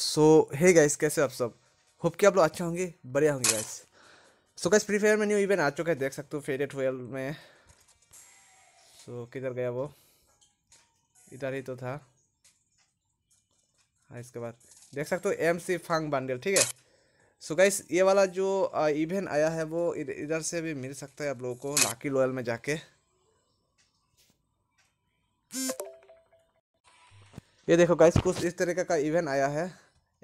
सो hey guys कैसे आप सब होप कि आप लोग अच्छा होंगे बढ़िया होंगे guys so guys Free Fire में न्यू इवेंट आ चुका है देख सकते हो फेवरेट ट्वेल्व में सो so, किधर गया वो इधर ही तो था हाँ इसके बाद देख सकते हो एम सी फांग बंडल ठीक है सो so, गाइस ये वाला जो इवेंट आया है वो इधर से भी मिल सकता है आप लोगों को लाकी लोयल में जाके ये देखो गाइस कुछ इस तरीके का इवेंट आया है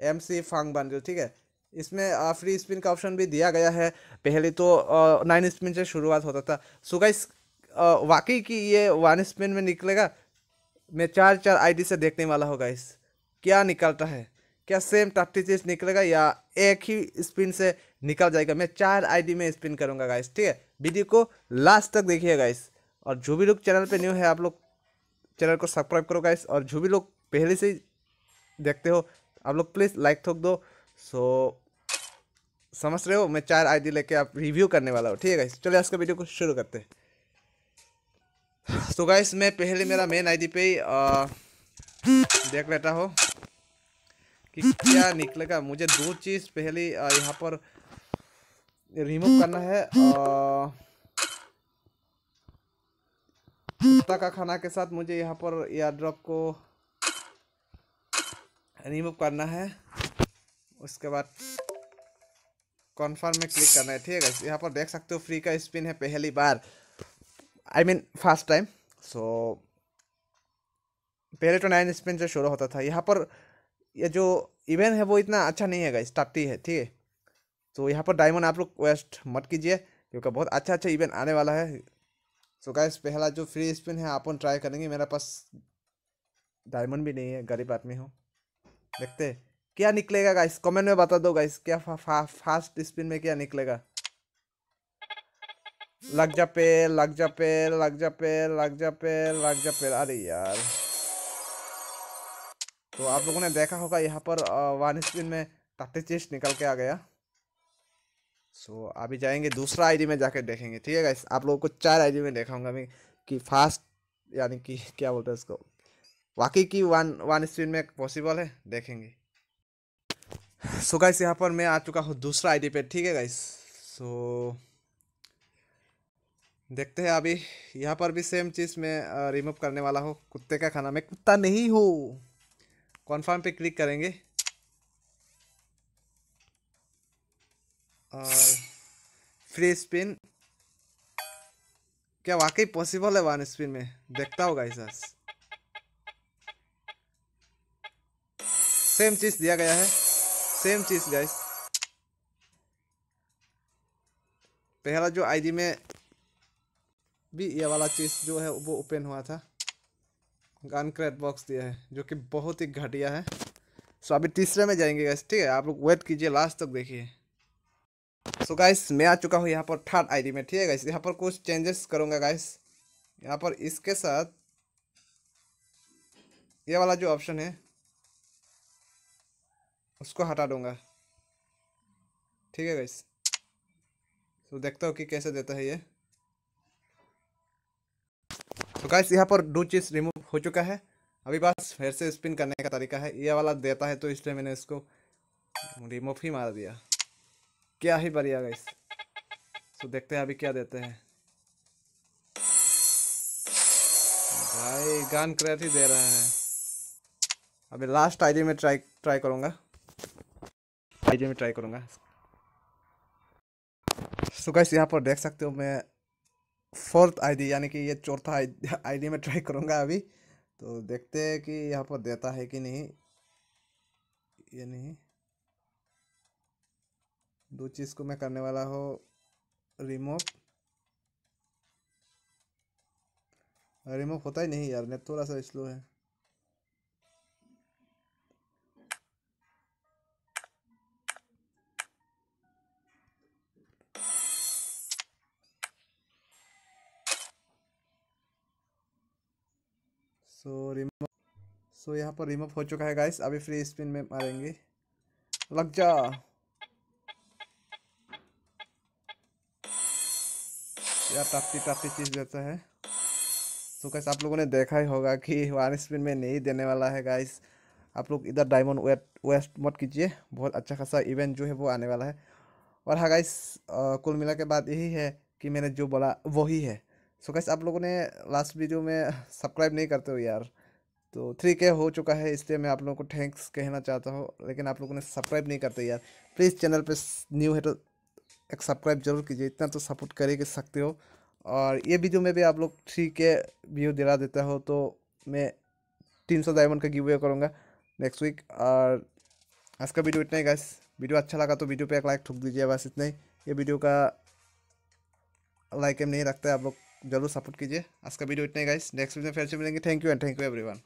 एम सी फांग बंडल ठीक है इसमें फ्री स्पिन का ऑप्शन भी दिया गया है पहले तो नाइन स्पिन से शुरुआत होता था सो गाइस वाकई की ये वन स्पिन में निकलेगा मैं चार चार आईडी से देखने वाला होगा इस क्या निकलता है क्या सेम थर्टी चीज निकलेगा या एक ही स्पिन से निकल जाएगा मैं चार आईडी में स्पिन करूंगा गाइस ठीक है वीडियो को लास्ट तक देखिए गाइस और जो भी लोग चैनल पे न्यू है आप लोग चैनल को सब्सक्राइब करो गाइस और जो भी लोग पहले से ही देखते हो आप लोग प्लीज़ लाइक थोक दो सो समझ रहे हो मैं चार आईडी लेके आप रिव्यू करने वाला हूँ ठीक है चलिए आज का वीडियो को शुरू करते हैं तो गाइस मैं पहले मेरा मेन आईडी पे ही आ, देख लेता हो कि क्या निकलेगा मुझे दो चीज़ पहले यहाँ पर रिमूव करना है कुत्ता का खाना के साथ मुझे यहाँ पर एयर ड्रॉप को रिमूव करना है उसके बाद कॉन्फर्म में क्लिक करना है ठीक है यहाँ पर देख सकते हो फ्री का स्पिन है पहली बार I mean first time so पहले तो नाइन स्पिन से शुरू होता था यहाँ पर ये जो इवेंट है वो इतना अच्छा नहीं है गाइस है ठीक है तो यहाँ पर डायमंड आप लोग वेस्ट मत कीजिए क्योंकि बहुत अच्छा अच्छा इवेंट आने वाला है सो गाइस पहला जो फ्री स्पिन है आप ट्राई करेंगे मेरे पास डायमंड भी नहीं है गरीब आदमी हूँ देखते हैं क्या निकलेगा गाइस कमेंट में बता दो गाइस क्या फा, फा, फास्ट स्पिन में क्या निकलेगा लग जा पे लग जा पे लग जा पे लग जा पे लग जा पे अरे यार तो आप लोगों ने देखा होगा यहाँ पर वन स्पिन में ताते चेस्ट निकल के आ गया सो so, अभी जाएंगे दूसरा आईडी में जाके देखेंगे ठीक है गाइस आप लोगों को चार आईडी में देखाऊंगा मैं कि फास्ट यानी कि क्या बोलते हैं इसको वाकई की वन वन स्पिन में पॉसिबल है देखेंगे सो गाइस यहाँ पर मैं आ चुका हूँ दूसरा आईडी पे ठीक है गाइस सो देखते हैं अभी यहाँ पर भी सेम चीज़ मैं रिमूव करने वाला हूँ कुत्ते का खाना मैं कुत्ता नहीं हूँ कॉन्फर्म पे क्लिक करेंगे और फ्री स्पिन क्या वाकई पॉसिबल है वन स्पिन में देखता होगा इस सेम चीज़ दिया गया है सेम चीज़ गाइस पहला जो आईडी में भी ये वाला चीज़ जो है वो ओपन हुआ था गन क्रेड बॉक्स दिया है जो कि बहुत ही घटिया है सो अभी तीसरे में जाएंगे गाइस ठीक है आप लोग वेट कीजिए लास्ट तक देखिए सो गाइस मैं आ चुका हूँ यहाँ पर थर्ड आईडी में ठीक है गाइस यहाँ पर कुछ चेंजेस करूँगा गाइस यहाँ पर इसके साथ ये वाला जो ऑप्शन है उसको हटा दूंगा ठीक है गैस तो देखता हूँ कि कैसे देता है ये तो गैस यहाँ पर दो चीज़ रिमूव हो चुका है अभी बस फिर से स्पिन करने का तरीका है ये वाला देता है तो इसलिए मैंने इसको रिमूव ही मार दिया क्या ही बढ़िया गैस तो देखते हैं अभी क्या देते हैं भाई गान क्रेट ही दे रहा है अभी लास्ट आईडी में ट्राई ट्राई करूँगा आइडिया में ट्राई करूँगा सो so गाइस यहाँ पर देख सकते हो मैं फोर्थ आईडी यानी कि ये चौथा आईडी में ट्राई करूँगा अभी तो देखते हैं कि यहाँ पर देता है कि नहीं ये नहीं दो चीज़ को मैं करने वाला हूँ रिमूव रिमूव होता ही नहीं यार नेट थोड़ा सा स्लो है सो रिमो सो यहाँ पर रिमूव हो चुका है गाइस अभी फ्री स्पिन में मारेंगे लग जा यार टापती टापती चीज़ देता है सो so, गाइस आप लोगों ने देखा ही होगा कि वन स्पिन में नहीं देने वाला है गाइस आप लोग इधर डायमंड वेट वेस्ट मत कीजिए बहुत अच्छा खासा इवेंट जो है वो आने वाला है और हाँ गाइस कुल मिला के बाद यही है कि मैंने जो बोला वही है सो कैसे आप लोगों ने लास्ट वीडियो में सब्सक्राइब नहीं करते हो यार तो थ्री के हो चुका है इसलिए मैं आप लोगों को थैंक्स कहना चाहता हूँ लेकिन आप लोगों ने सब्सक्राइब नहीं करते यार प्लीज़ चैनल पे न्यू है तो एक सब्सक्राइब जरूर कीजिए इतना तो सपोर्ट कर ही सकते हो और ये वीडियो में भी आप लोग थ्री के व्यू दिला देता हो तो मैं तीन सौ डायमंड का गिव अवे करूँगा नेक्स्ट वीक और आज का वीडियो इतना ही गैस वीडियो अच्छा लगा तो वीडियो पर एक लाइक ठोक दीजिए बस इतना ही ये वीडियो का लाइक एम नहीं रखता है आप लोग जरूर सपोर्ट कीजिए आज का वीडियो इतना ही गाइस नेक्स्ट वीडियो में फिर से मिलेंगे thank you and thank you everyone